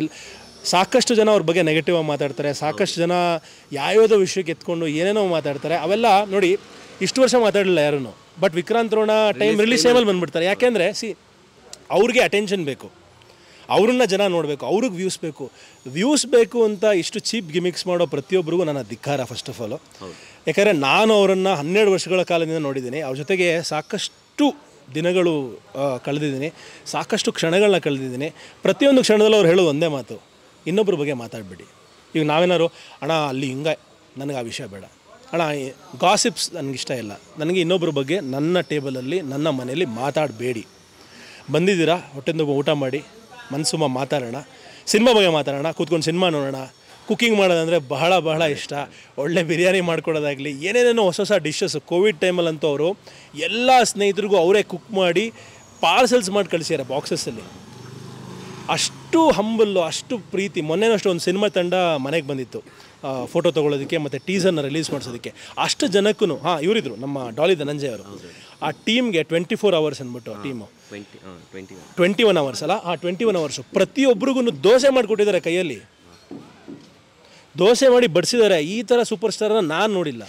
ಎಲ್ಲಿ ಸಾಕಷ್ಟು ಜನ ಅವ್ರ ಬಗ್ಗೆ ನೆಗೆಟಿವ್ ಆಗಿ ಮಾತಾಡ್ತಾರೆ ಸಾಕಷ್ಟು ಜನ ಯಾವ್ಯಾವುದೋ ವಿಷಯಕ್ಕೆ ಎತ್ಕೊಂಡು ಏನೇನೋ ಮಾತಾಡ್ತಾರೆ ಅವೆಲ್ಲ ನೋಡಿ ಇಷ್ಟು ವರ್ಷ ಮಾತಾಡಲಿಲ್ಲ ಯಾರೂ but Vikrant Rona time release ಟೈಮಲ್ಲಿ ಬಂದುಬಿಡ್ತಾರೆ ಯಾಕೆಂದರೆ ಸಿ ಅವ್ರಿಗೆ ಅಟೆನ್ಷನ್ ಬೇಕು ಅವ್ರನ್ನ ಜನ ನೋಡಬೇಕು ಅವ್ರಿಗೆ ವ್ಯೂಸ್ ಬೇಕು ವ್ಯೂಸ್ ಬೇಕು ಅಂತ ಇಷ್ಟು ಚೀಪ್ ಗಿಮಿಕ್ಸ್ ಮಾಡೋ ಪ್ರತಿಯೊಬ್ಬರಿಗೂ ನನ್ನ ಧಿಕ್ಕಾರ ಫಸ್ಟ್ ಆಫ್ ಆಲು ಯಾಕಂದರೆ ನಾನು ಅವರನ್ನು ಹನ್ನೆರಡು ವರ್ಷಗಳ ಕಾಲದಿಂದ ನೋಡಿದ್ದೀನಿ ಅವ್ರ ಜೊತೆಗೆ ಸಾಕಷ್ಟು ದಿನಗಳು ಕಳೆದಿದ್ದೀನಿ ಸಾಕಷ್ಟು ಕ್ಷಣಗಳನ್ನ ಕಳೆದಿದ್ದೀನಿ ಪ್ರತಿಯೊಂದು ಕ್ಷಣದಲ್ಲೂ ಅವ್ರು ಹೇಳೋದು ಒಂದೇ ಮಾತು ಇನ್ನೊಬ್ಬರ ಬಗ್ಗೆ ಮಾತಾಡಬೇಡಿ ಈಗ ನಾವೇನಾದ್ರು ಅಣ್ಣ ಅಲ್ಲಿ ಹಿಂಗೆ ನನಗೆ ಆ ವಿಷಯ ಬೇಡ ಅಣ್ಣ ಗಾಸಿಪ್ಸ್ ನನಗಿಷ್ಟ ಇಲ್ಲ ನನಗೆ ಇನ್ನೊಬ್ಬರ ಬಗ್ಗೆ ನನ್ನ ಟೇಬಲಲ್ಲಿ ನನ್ನ ಮನೆಯಲ್ಲಿ ಮಾತಾಡಬೇಡಿ ಬಂದಿದ್ದೀರಾ ಹೊಟ್ಟೆಂದು ಊಟ ಮಾಡಿ ಮನಸ್ಸುಮ್ಮ ಮಾತಾಡೋಣ ಸಿನಿಮಾ ಬಗ್ಗೆ ಮಾತಾಡೋಣ ಕೂತ್ಕೊಂಡು ಸಿನಿಮಾ ನೋಡೋಣ ಕುಕ್ಕಿಂಗ್ ಮಾಡೋದಂದರೆ ಬಹಳ ಬಹಳ ಇಷ್ಟ ಒಳ್ಳೆ ಬಿರಿಯಾನಿ ಮಾಡ್ಕೊಡೋದಾಗಲಿ ಏನೇನೇನೋ ಹೊಸ ಹೊಸ ಡಿಶಸ್ ಕೋವಿಡ್ ಟೈಮಲ್ಲಂತೂ ಅವರು ಎಲ್ಲ ಸ್ನೇಹಿತರಿಗೂ ಅವರೇ ಕುಕ್ ಮಾಡಿ ಪಾರ್ಸೆಲ್ಸ್ ಮಾಡಿ ಕಳಿಸಿದ್ದಾರೆ ಬಾಕ್ಸಸ್ಸಲ್ಲಿ ಅಷ್ಟು ಹಂಬಲ್ಲು ಅಷ್ಟು ಪ್ರೀತಿ ಮೊನ್ನೆನಷ್ಟು ಒಂದು ಸಿನಿಮಾ ತಂಡ ಮನೆಗೆ ಬಂದಿತ್ತು ಫೋಟೋ ತೊಗೊಳೋದಕ್ಕೆ ಮತ್ತು ಟೀಸರ್ನ ರಿಲೀಸ್ ಮಾಡಿಸೋದಕ್ಕೆ ಅಷ್ಟು ಜನಕ್ಕೂ ಹಾಂ ಇವರಿದ್ರು ನಮ್ಮ ಡಾಲಿ ಧನಂಜಯ ಅವರು ಆ ಟೀಮ್ಗೆ ಟ್ವೆಂಟಿ ಫೋರ್ ಅವರ್ಸ್ ಅಂದ್ಬಿಟ್ಟು ಆ ಟೀಮು ಟ್ವೆಂಟಿ ಒನ್ ಅವರ್ಸ್ ಅಲ್ಲ ಆ ಟ್ವೆಂಟಿ ಒನ್ ಅವರ್ಸು ಪ್ರತಿಯೊಬ್ಬರಿಗೂ ದೋಸೆ ಮಾಡಿಕೊಟ್ಟಿದ್ದಾರೆ ಕೈಯಲ್ಲಿ ದೋಸೆ ಮಾಡಿ ಬಡಿಸಿದ್ದಾರೆ ಈ ಥರ ಸೂಪರ್ ಸ್ಟಾರನ್ನು ನಾನು ನೋಡಿಲ್ಲ